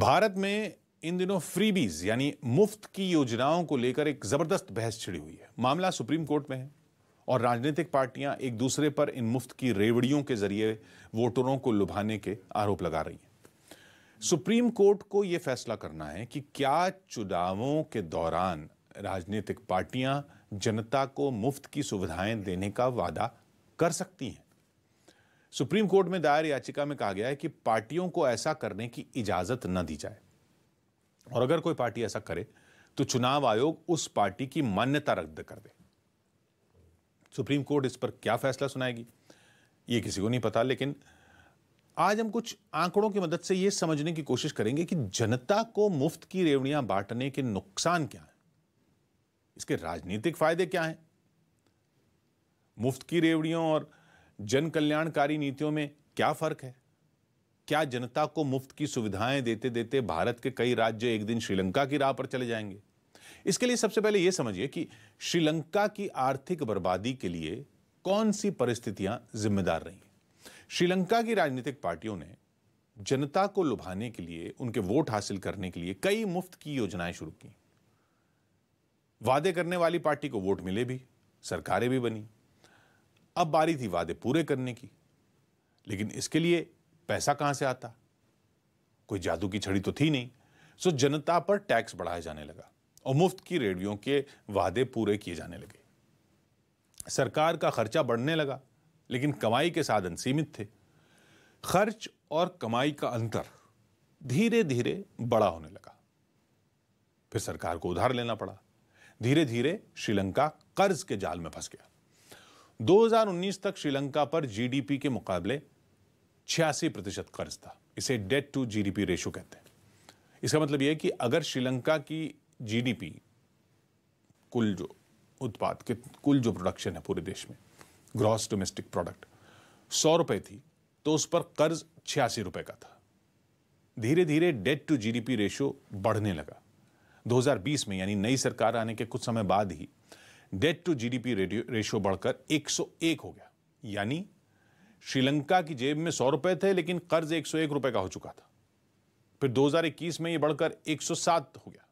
भारत में इन दिनों फ्रीबीज यानी मुफ्त की योजनाओं को लेकर एक ज़बरदस्त बहस छिड़ी हुई है मामला सुप्रीम कोर्ट में है और राजनीतिक पार्टियां एक दूसरे पर इन मुफ्त की रेवड़ियों के जरिए वोटरों को लुभाने के आरोप लगा रही हैं सुप्रीम कोर्ट को यह फैसला करना है कि क्या चुनावों के दौरान राजनीतिक पार्टियां जनता को मुफ्त की सुविधाएं देने का वादा कर सकती हैं सुप्रीम कोर्ट में दायर याचिका में कहा गया है कि पार्टियों को ऐसा करने की इजाजत न दी जाए और अगर कोई पार्टी ऐसा करे तो चुनाव आयोग उस पार्टी की मान्यता रद्द कर दे सुप्रीम कोर्ट इस पर क्या फैसला सुनाएगी ये किसी को नहीं पता लेकिन आज हम कुछ आंकड़ों की मदद से यह समझने की कोशिश करेंगे कि जनता को मुफ्त की रेवड़ियां बांटने के नुकसान क्या हैं इसके राजनीतिक फायदे क्या हैं मुफ्त की रेवड़ियों और जन कल्याणकारी नीतियों में क्या फर्क है क्या जनता को मुफ्त की सुविधाएं देते देते भारत के कई राज्य एक दिन श्रीलंका की राह पर चले जाएंगे इसके लिए सबसे पहले यह समझिए कि श्रीलंका की आर्थिक बर्बादी के लिए कौन सी परिस्थितियां जिम्मेदार रही श्रीलंका की राजनीतिक पार्टियों ने जनता को लुभाने के लिए उनके वोट हासिल करने के लिए कई मुफ्त की योजनाएं शुरू की वादे करने वाली पार्टी को वोट मिले भी सरकारें भी बनी अब बारी थी वादे पूरे करने की लेकिन इसके लिए पैसा कहां से आता कोई जादू की छड़ी तो थी नहीं सो जनता पर टैक्स बढ़ाया जाने लगा और मुफ्त की रेडियो के वादे पूरे किए जाने लगे सरकार का खर्चा बढ़ने लगा लेकिन कमाई के साधन सीमित थे खर्च और कमाई का अंतर धीरे धीरे बड़ा होने लगा फिर सरकार को उधार लेना पड़ा धीरे धीरे श्रीलंका कर्ज के जाल में फंस गया 2019 तक श्रीलंका पर जीडीपी के मुकाबले छियासी प्रतिशत कर्ज था इसे डेट टू जीडीपी रेशो कहते हैं इसका मतलब यह कि अगर श्रीलंका की जीडीपी कुल जो उत्पाद के कुल जो प्रोडक्शन है पूरे देश में ग्रॉस डोमेस्टिक प्रोडक्ट सौ रुपए थी तो उस पर कर्ज छियासी रुपए का था धीरे धीरे डेट टू जीडीपी रेशो बढ़ने लगा 2020 में यानी नई सरकार आने के कुछ समय बाद ही डेट टू जीडीपी रेशियो बढ़कर 101 हो गया यानी श्रीलंका की जेब में सौ रुपए थे लेकिन कर्ज 101 रुपए का हो चुका था फिर 2021 में यह बढ़कर 107 हो गया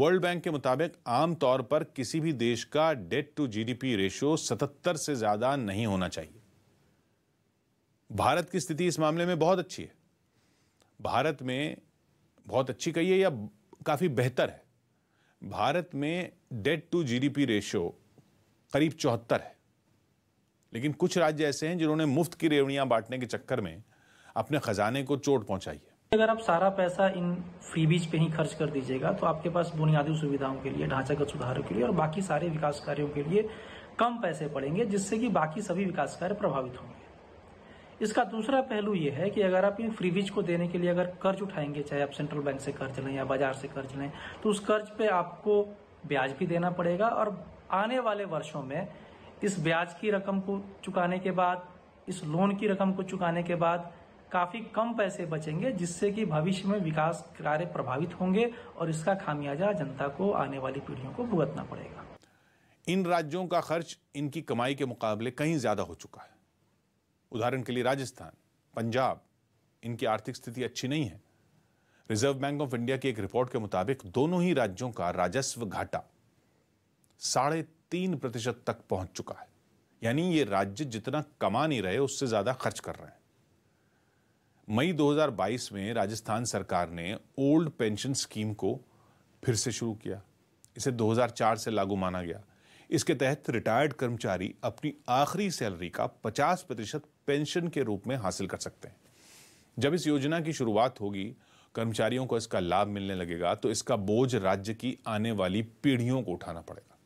वर्ल्ड बैंक के मुताबिक आमतौर पर किसी भी देश का डेट टू जीडीपी रेशियो 77 से ज्यादा नहीं होना चाहिए भारत की स्थिति इस मामले में बहुत अच्छी है भारत में बहुत अच्छी कही है या काफी बेहतर है भारत में डेट टू जीडीपी रेशियो करीब चौहत्तर है लेकिन कुछ राज्य ऐसे हैं जिन्होंने मुफ्त की रेवड़ियां बांटने के चक्कर में अपने खजाने को चोट पहुंचाई है अगर आप सारा पैसा इन फ्रीबीज पे ही खर्च कर दीजिएगा तो आपके पास बुनियादी सुविधाओं के लिए ढांचागत सुधारों के लिए और बाकी सारे विकास कार्यों के लिए कम पैसे पड़ेंगे जिससे कि बाकी सभी विकास कार्य प्रभावित होंगे इसका दूसरा पहलू यह है कि अगर आप इन फ्रीविज को देने के लिए अगर कर्ज उठाएंगे चाहे आप सेंट्रल बैंक से कर्ज लें या बाजार से कर्ज लें तो उस कर्ज पे आपको ब्याज भी देना पड़ेगा और आने वाले वर्षों में इस ब्याज की रकम को चुकाने के बाद इस लोन की रकम को चुकाने के बाद काफी कम पैसे बचेंगे जिससे कि भविष्य में विकास कार्य प्रभावित होंगे और इसका खामियाजा जनता को आने वाली पीढ़ियों को भुगतना पड़ेगा इन राज्यों का खर्च इनकी कमाई के मुकाबले कहीं ज्यादा हो चुका है उदाहरण के लिए राजस्थान पंजाब इनकी आर्थिक स्थिति अच्छी नहीं है रिजर्व बैंक ऑफ इंडिया की एक रिपोर्ट के मुताबिक दोनों ही राज्यों का राजस्व घाटा साढ़े तीन प्रतिशत तक पहुंच चुका है यानी ये राज्य जितना कमा नहीं रहे उससे ज्यादा खर्च कर रहे हैं मई 2022 में राजस्थान सरकार ने ओल्ड पेंशन स्कीम को फिर से शुरू किया इसे 2004 से लागू माना गया इसके तहत रिटायर्ड कर्मचारी अपनी आखिरी सैलरी का 50 प्रतिशत पेंशन के रूप में हासिल कर सकते हैं जब इस योजना की शुरुआत होगी कर्मचारियों को इसका लाभ मिलने लगेगा तो इसका बोझ राज्य की आने वाली पीढ़ियों को उठाना पड़ेगा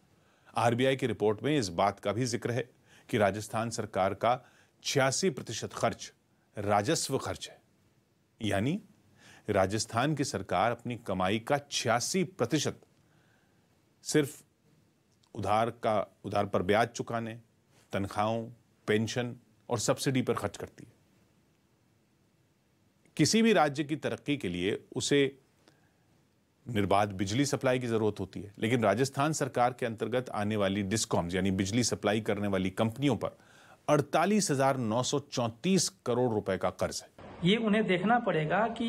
आरबीआई की रिपोर्ट में इस बात का भी जिक्र है कि राजस्थान सरकार का छियासी प्रतिशत खर्च राजस्व खर्च है यानी राजस्थान की सरकार अपनी कमाई का छियासी प्रतिशत सिर्फ उधार का उधार पर ब्याज चुकाने तनख्वाहों पेंशन और सब्सिडी पर खर्च करती है किसी भी राज्य की तरक्की के लिए उसे निर्बाध बिजली सप्लाई की ज़रूरत होती है लेकिन राजस्थान सरकार के अंतर्गत आने वाली डिस्कॉम्स यानी बिजली सप्लाई करने वाली कंपनियों पर अड़तालीस करोड़ रुपए का कर्ज है ये उन्हें देखना पड़ेगा कि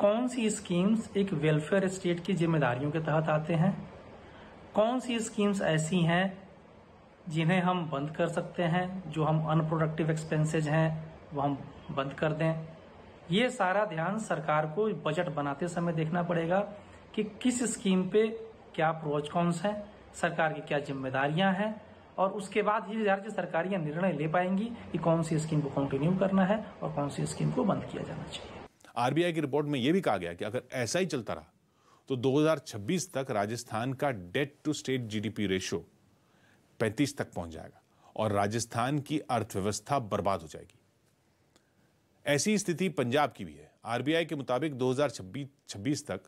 कौन सी स्कीम्स एक वेलफेयर स्टेट की जिम्मेदारियों के तहत आते हैं कौन सी स्कीम्स ऐसी हैं जिन्हें हम बंद कर सकते हैं जो हम अनप्रोडक्टिव एक्सपेंसेज हैं वो हम बंद कर दें ये सारा ध्यान सरकार को बजट बनाते समय देखना पड़ेगा कि किस स्कीम पे क्या प्रोज कॉन्स हैं सरकार की क्या जिम्मेदारियां हैं और उसके बाद ये राज्य सरकारियां निर्णय ले पाएंगी कि कौन सी स्कीम को कंटिन्यू करना है और कौन सी स्कीम को बंद किया जाना चाहिए आरबीआई की रिपोर्ट में यह भी कहा गया कि अगर ऐसा ही चलता रहा तो 2026 तक राजस्थान का debt to state GDP ratio 35 तक पहुंच जाएगा और राजस्थान की अर्थव्यवस्था बर्बाद हो जाएगी ऐसी स्थिति पंजाब की भी है आरबीआई के मुताबिक 2026 26 तक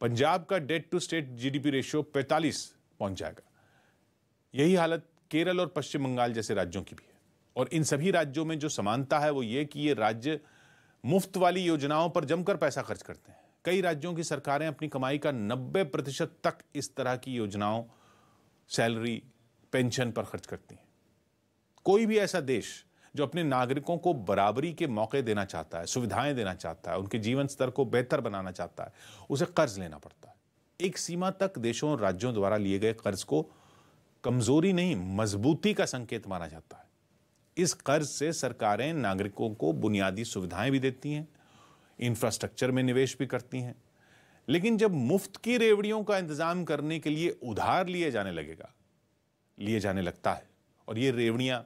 पंजाब का debt to state GDP ratio 45 पहुंच जाएगा यही हालत केरल और पश्चिम बंगाल जैसे राज्यों की भी है और इन सभी राज्यों में जो समानता है वो ये कि ये राज्य मुफ्त वाली योजनाओं पर जमकर पैसा खर्च करते हैं कई राज्यों की सरकारें अपनी कमाई का 90 प्रतिशत तक इस तरह की योजनाओं सैलरी पेंशन पर खर्च करती हैं कोई भी ऐसा देश जो अपने नागरिकों को बराबरी के मौके देना चाहता है सुविधाएं देना चाहता है उनके जीवन स्तर को बेहतर बनाना चाहता है उसे कर्ज लेना पड़ता है एक सीमा तक देशों और राज्यों द्वारा लिए गए कर्ज को कमजोरी नहीं मजबूती का संकेत माना जाता है इस कर्ज से सरकारें नागरिकों को बुनियादी सुविधाएं भी देती हैं इंफ्रास्ट्रक्चर में निवेश भी करती हैं लेकिन जब मुफ्त की रेवड़ियों का इंतज़ाम करने के लिए उधार लिए जाने लगेगा लिए जाने लगता है और ये रेवड़ियाँ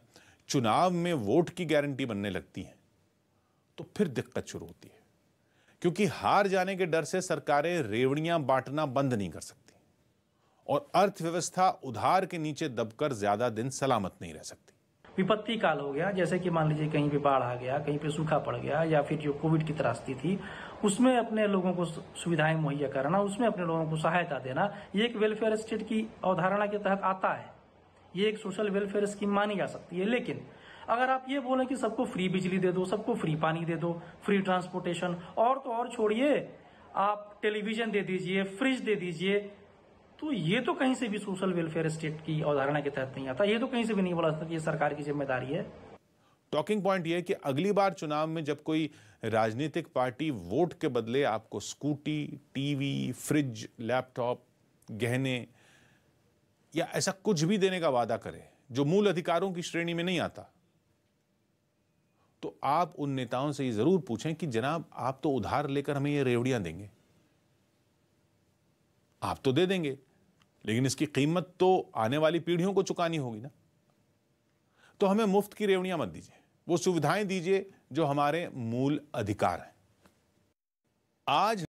चुनाव में वोट की गारंटी बनने लगती हैं तो फिर दिक्कत शुरू होती है क्योंकि हार जाने के डर से सरकारें रेवड़ियां बांटना बंद नहीं कर सकती और अर्थव्यवस्था उधार के नीचे दबकर ज्यादा दिन सलामत नहीं रह सकती विपत्ति काल हो गया जैसे कि मान लीजिए कहीं पे बाढ़ आ गया कहीं पे सूखा पड़ गया या फिर जो कोविड की त्रासदी थी उसमें अपने लोगों को सुविधाएं मुहैया कराना उसमें अपने लोगों को सहायता देना ये एक वेलफेयर स्टेट की अवधारणा के तहत आता है ये एक सोशल वेलफेयर स्कीम मानी जा सकती है लेकिन अगर आप ये बोलें कि सबको फ्री बिजली दे दो सबको फ्री पानी दे दो फ्री ट्रांसपोर्टेशन और तो और छोड़िए आप टेलीविजन दे दीजिए फ्रिज दे दीजिए तो ये तो कहीं से भी सोशल वेलफेयर स्टेट की अवधारणा के तहत नहीं आता ये तो कहीं से भी नहीं बोला ये सरकार की जिम्मेदारी है टॉकिंग पॉइंट ये कि अगली बार चुनाव में जब कोई राजनीतिक पार्टी वोट के बदले आपको स्कूटी टीवी फ्रिज लैपटॉप गहने या ऐसा कुछ भी देने का वादा करे जो मूल अधिकारों की श्रेणी में नहीं आता तो आप उन नेताओं से ये जरूर पूछें कि जनाब आप तो उधार लेकर हमें ये रेवड़ियां देंगे आप तो दे देंगे लेकिन इसकी कीमत तो आने वाली पीढ़ियों को चुकानी होगी ना तो हमें मुफ्त की रेवड़ियां मत दीजिए वो सुविधाएं दीजिए जो हमारे मूल अधिकार हैं आज